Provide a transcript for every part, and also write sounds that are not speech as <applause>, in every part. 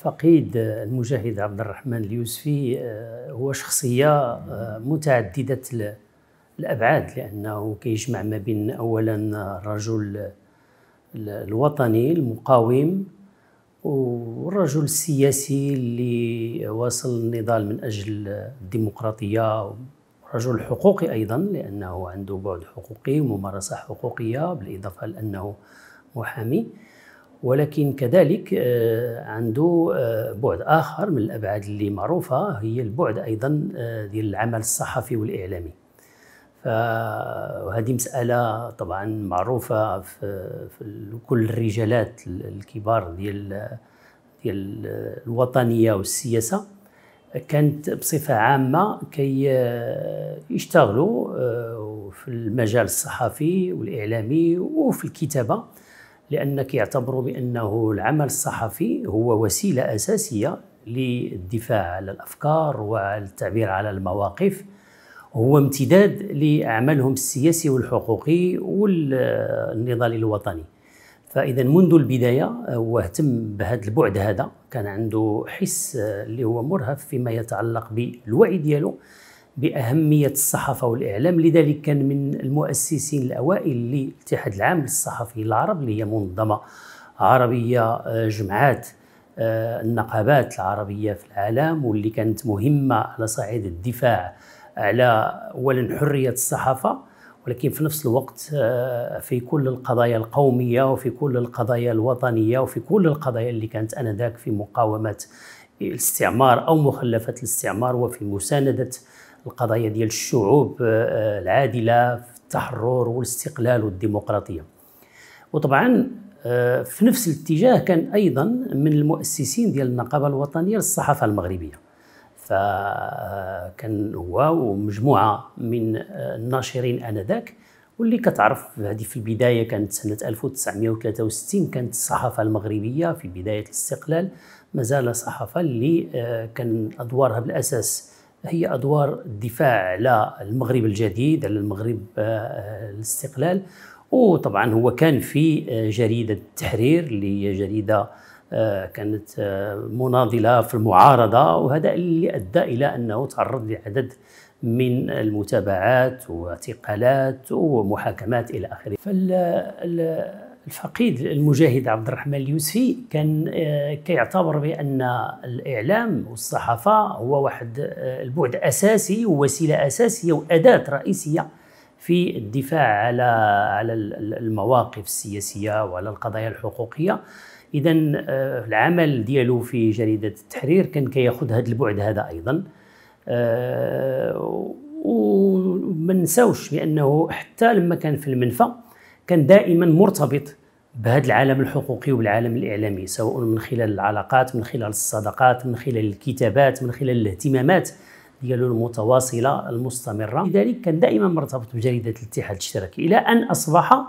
الفقيد المجاهد عبد الرحمن اليوسفي آه، هو شخصية آه، متعددة الأبعاد لأنه كيجمع ما بين أولا الرجل الوطني المقاوم والرجل السياسي اللي واصل النضال من أجل الديمقراطية رجل حقوقي أيضا لأنه عنده بعد حقوقي وممارسة حقوقية بالإضافة لأنه محامي ولكن كذلك آه، عنده آه، بعد اخر من الابعاد اللي معروفه هي البعد ايضا آه، ديال العمل الصحفي والاعلامي فهذه مساله طبعا معروفه في كل الرجالات الكبار ديال ديال الوطنيه والسياسه كانت بصفه عامه كي يشتغلوا في المجال الصحفي والاعلامي وفي الكتابه لأنك يعتبر بأنه العمل الصحفي هو وسيلة أساسية للدفاع على الأفكار والتعبير على المواقف هو امتداد لعملهم السياسي والحقوقي والنضال الوطني فاذا منذ البدايه هو اهتم بهذا البعد هذا كان عنده حس اللي هو مرهف فيما يتعلق بالوعي ديالو باهميه الصحافه والاعلام لذلك كان من المؤسسين الاوائل للاتحاد العام للصحفيين العرب اللي هي منظمه عربيه آه، جمعات آه، النقابات العربيه في العالم واللي كانت مهمه على صعيد الدفاع على اولا حريه الصحافه ولكن في نفس الوقت آه، في كل القضايا القوميه وفي كل القضايا الوطنيه وفي كل القضايا اللي كانت انذاك في مقاومه الاستعمار او مخلفات الاستعمار وفي مسانده القضايا ديال الشعوب آه، آه، العادله في التحرر والاستقلال والديمقراطيه وطبعا آه، في نفس الاتجاه كان ايضا من المؤسسين ديال النقابه الوطنيه للصحافه المغربيه فكان هو ومجموعه من الناشرين انذاك واللي كتعرف هذه في البدايه كانت سنه 1963 كانت الصحافه المغربيه في بدايه الاستقلال مازال صحافه اللي كان ادوارها بالاساس هي أدوار الدفاع على المغرب الجديد على المغرب آه، آه، الاستقلال وطبعا هو كان في آه، جريدة التحرير اللي هي جريدة كانت مناضلة في المعارضة وهذا اللي أدى إلى أنه تعرض لعدد من المتابعات واعتقالات ومحاكمات إلى آخره الفقيد المجاهد عبد الرحمن اليوسفي كان آه، كيعتبر بان الاعلام والصحافه هو واحد آه، البعد اساسي ووسيله اساسيه واداه رئيسيه في الدفاع على على المواقف السياسيه وعلى القضايا الحقوقيه اذا آه، العمل ديالو في جريده التحرير كان كياخذ هذا البعد هذا ايضا وما نساوش بانه حتى لما كان في المنفى كان دائما مرتبط بهذا العالم الحقوقي والعالم الإعلامي سواء من خلال العلاقات من خلال الصداقات من خلال الكتابات من خلال الاهتمامات ديالو المتواصلة المستمرة لذلك كان دائما مرتبط بجريدة الاتحاد الاشتراكي إلى أن أصبح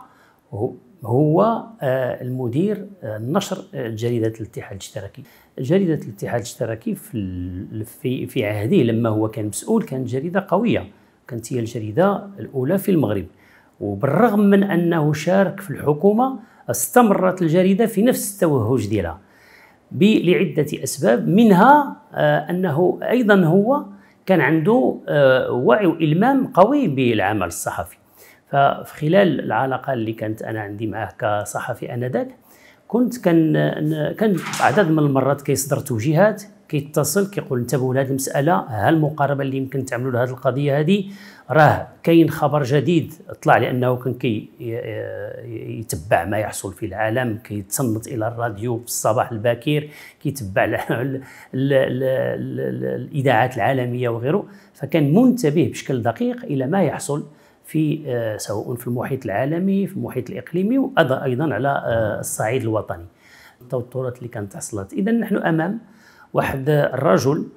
هو آه، المدير آه، نشر آه، جريدة الاتحاد الاشتراكي جريدة الاتحاد الاشتراكي في في عهده لما هو كان مسؤول كانت جريدة قوية كانت هي الجريدة الأولى في المغرب وبالرغم من أنه شارك في الحكومة استمرت الجريده في نفس التوهج ديالها لعده اسباب منها آه، انه ايضا هو كان عنده آه، وعي والمام قوي بالعمل الصحفي فخلال العلاقه اللي كانت انا عندي معه كصحفي انذاك كنت كان كان عدد من المرات كيصدر توجيهات كيتصل كيقول انتبهوا لهذه المساله ها المقاربه اللي يمكن تعملوا لهذه القضيه هذه راه كاين خبر جديد طلع لانه كان كي يتبع ما يحصل في العالم كيتصنت الى الراديو في الصباح الباكر كيتبع <laughs> الاذاعات العالميه وغيره فكان منتبه بشكل دقيق الى ما يحصل في آه، سواء في المحيط العالمي في المحيط الاقليمي وايضا على آه، الصعيد الوطني التوترات اللي كانت حصلت اذا نحن امام واحد الرجل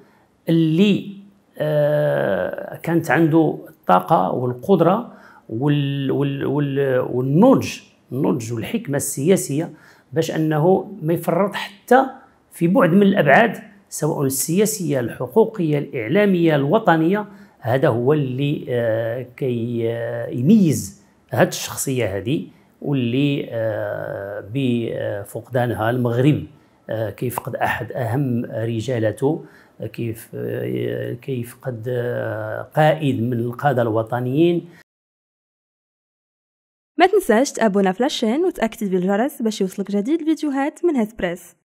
اللي آه، كانت عنده الطاقه والقدره والنضج النضج والحكمه السياسيه باش انه ما يفرط حتى في بعد من الابعاد سواء السياسيه الحقوقيه الاعلاميه الوطنيه هذا هو اللي كيميز آه، كي آه، يميز هاد الشخصيه هذه واللي آه، بفقدانها المغرب كيفقد احد اهم رجالته كيف كيفقد قائد من القاده الوطنيين ما تنساش تابونا فلاشين وتاكتب الجرس باش يوصلك جديد الفيديوهات من بريس